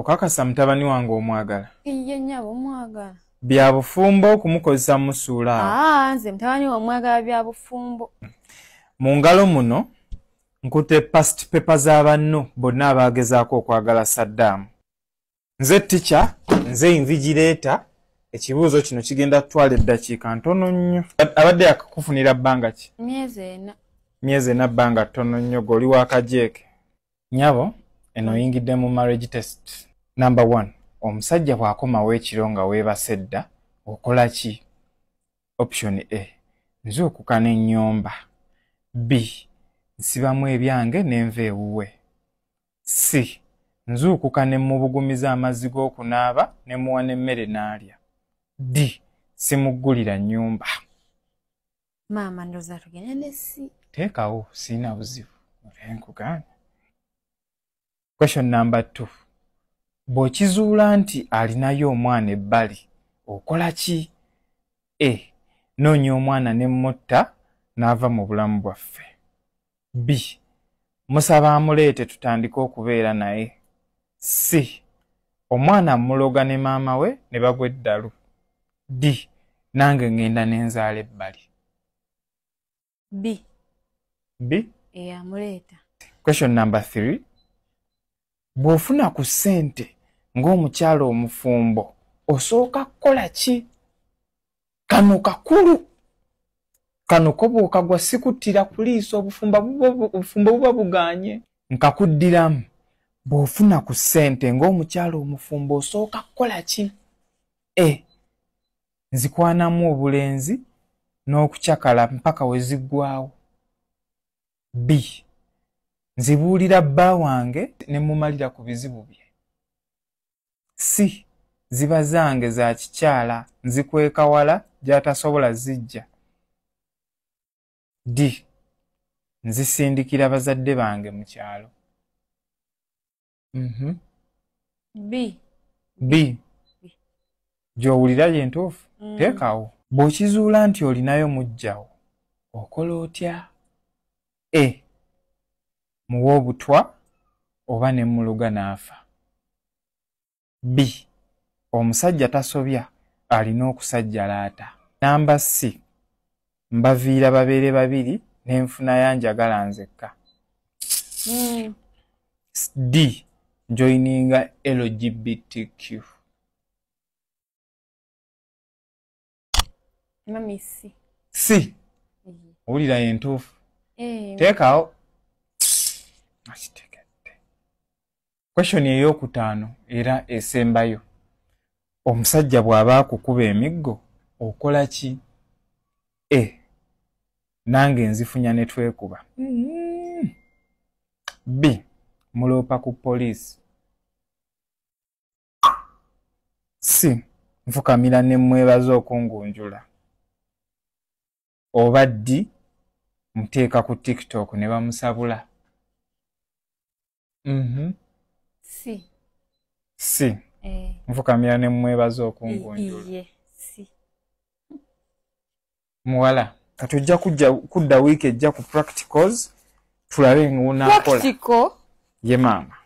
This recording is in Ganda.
okakasa mutabani wange omwagala yenyabomwagala bya bufumbo okumukozesa musuula nze mutabani wamwagala bya bufumbo mu ngalo muno nkute past pepa z'abanno bonna abaagezaako okwagala saddaamu nze tica nze invigireeta ekibuuzo kino kigenda kutwala eddakiika ntono nnyo abadde yakakufunira bbanga ki myezi ena myezi ena bbanga ttono nnyo gweoli wakajeeke nyabo eno oyingidde mu marriage test number one omusajja bw'akomawo ekiro nga weebase dda okola ki option a nze okukana ennyumba b nsibamu ebyange n'enva ewuwe c nzuukuka ne mubugumiza amazzi g'okunaaba ne muwa n'emmere n'alya d simuggulira nnyumba maama ndoza tugenda ne c teekawo siina buzibu olenkugaana question number two bw'okizuula nti alinayo omwana ebbali okola ki e noonya omwana ne mutta n'ava mu bulamu bwaffe b musaba amuleete tutandike okubeera naye c omwana amuloga ne maama we ne bagwa eddalu d nange ŋŋenda n'enzaala ebbali b b eamuleeta question number 3 bw'ofuna ku ssente ng'omukyala omufumbo osooka kukola ki kano kakulu kano kobuukagwa sikuttira kuliisa obufumbo buba buganye nkakuddiramu bw'ofuna ku ssente ng'omukyala omufumbo osooka kukola ki e nzikwanamu obulenzi n'okucyakala mpaka we ziggwawo b nzibuulira bba wange ne mumalira ku bizibu bye si ziba zange za kikyala nzikweka wala gyatasobola zijja d nzisindikira bazadde bange mu kyalo mm-hmm. b b gyowulira yentuufu mm. teekawo bw'okizuula nti olinayo mujjawo okola otya e muwe obutwa oba nemuluga n'afa na b omusajja tasobya alina okusajjalaata namba c mbaviira babeere babiri n'enfuna yanjagala nzekka hmm. d joyininga lgbtq si owulira entuufu eh. teekawo akite kweshoni eyokutaano era esembayo omusajja bw'aba akukuba emiggo okola ki e nange enzifunya ne twekuba mm-hmm. b muloopa ku poliisi c nfukamira ne mwebaza okungunjula oba ddi muteeka ku tiktok ne bamusabula mm -hmm. si si eh. nfukamira ne mwebaza okungonjolaye si muwala kati ojja kudda wiiki ejja ku practicals tulabe ngunakola ye maama